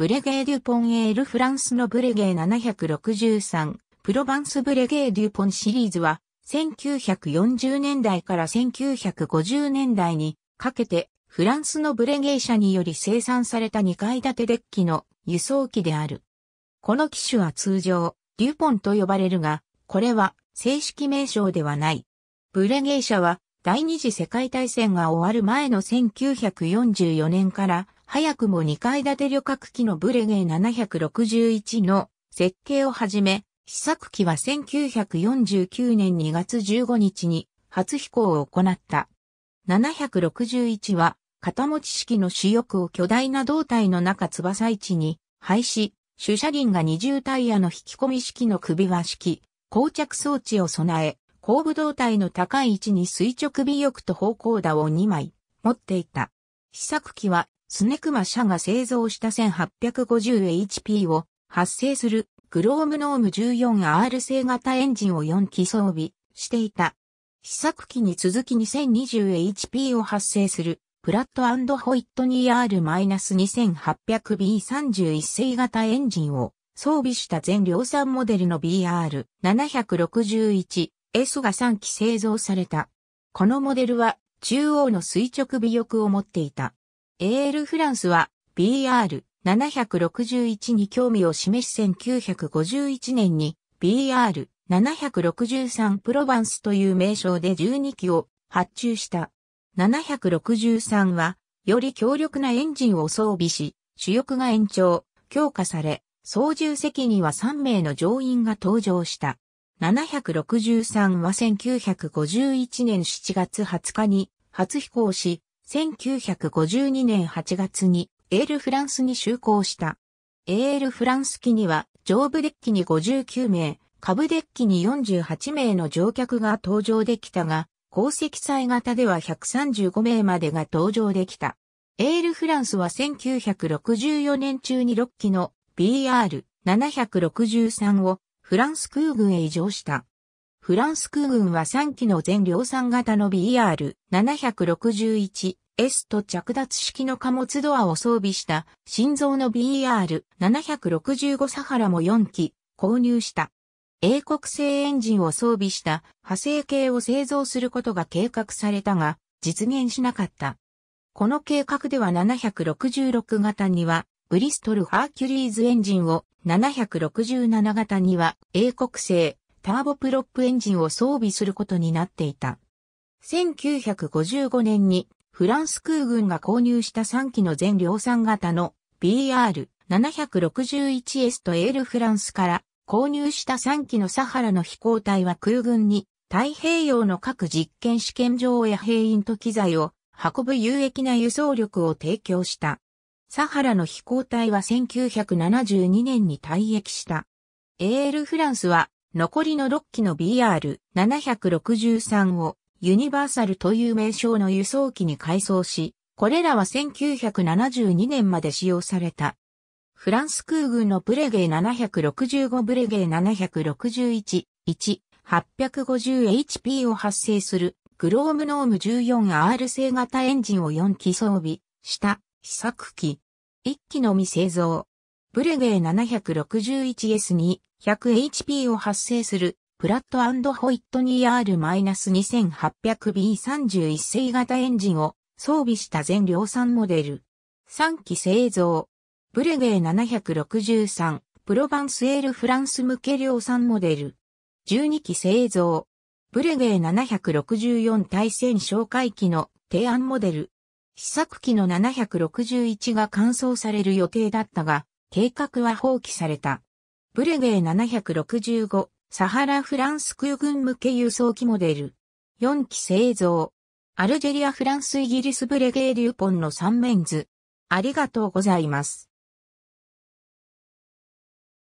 ブレゲー・デュポン・エール・フランスのブレゲー763、プロバンス・ブレゲー・デュポンシリーズは、1940年代から1950年代にかけて、フランスのブレゲー社により生産された2階建てデッキの輸送機である。この機種は通常、デュポンと呼ばれるが、これは正式名称ではない。ブレゲー社は第二次世界大戦が終わる前の1944年から早くも2階建て旅客機のブレゲー761の設計をはじめ、試作機は1949年2月15日に初飛行を行った。761は片持ち式の主翼を巨大な胴体の中翼位置に廃止、主車輪が二重タイヤの引き込み式の首輪式、膠着装置を備え、後部胴体の高い位置に垂直尾翼と方向打を2枚持っていた。試作機はスネクマ社が製造した 1850HP を発生するグロームノーム 14R 製型エンジンを4機装備していた。試作機に続き 2020HP を発生するプラットホイットニー R-2800B31 製型エンジンを装備した全量産モデルの BR761S が3機製造された。このモデルは中央の垂直尾翼を持っていた。AL フランスは BR761 に興味を示し1951年に BR763 プロバンスという名称で12機を発注した。763はより強力なエンジンを装備し、主翼が延長、強化され、操縦席には3名の乗員が登場した。763は1951年7月20日に初飛行し、1952年8月にエールフランスに就航した。エールフランス機には上部デッキに59名、下部デッキに48名の乗客が搭乗できたが、後席祭型では135名までが搭乗できた。エールフランスは1964年中に6機の BR763 をフランス空軍へ移乗した。フランス空軍は3機の全量産型の BER761S と着脱式の貨物ドアを装備した心臓の b r 7 6 5サハラも4機購入した。英国製エンジンを装備した派生系を製造することが計画されたが、実現しなかった。この計画では766型には、ブリストル・ハーキュリーズエンジンを、767型には、英国製、ターボプロップエンジンを装備することになっていた。1955年にフランス空軍が購入した3機の全量産型の BR761S とエールフランスから購入した3機のサハラの飛行隊は空軍に太平洋の各実験試験場や兵員と機材を運ぶ有益な輸送力を提供した。サハラの飛行隊は1972年に退役した。エールフランスは残りの6機の BR763 をユニバーサルという名称の輸送機に改装し、これらは1972年まで使用された。フランス空軍のブレゲー765ブレゲー761 1850HP を発生するグロームノーム 14R 製型エンジンを4機装備した試作機。1機のみ製造。ブレゲー 761S2 100HP を発生するプラットホイットニー R-2800B31 製型エンジンを装備した全量産モデル。3機製造。ブレゲー763、プロヴァンスエールフランス向け量産モデル。12機製造。ブレゲー764対戦哨戒機の提案モデル。試作機の761が完走される予定だったが、計画は放棄された。ブレゲー765、サハラフランス空軍向け輸送機モデル。4機製造。アルジェリアフランスイギリスブレゲーリューポンの3面図。ありがとうございます。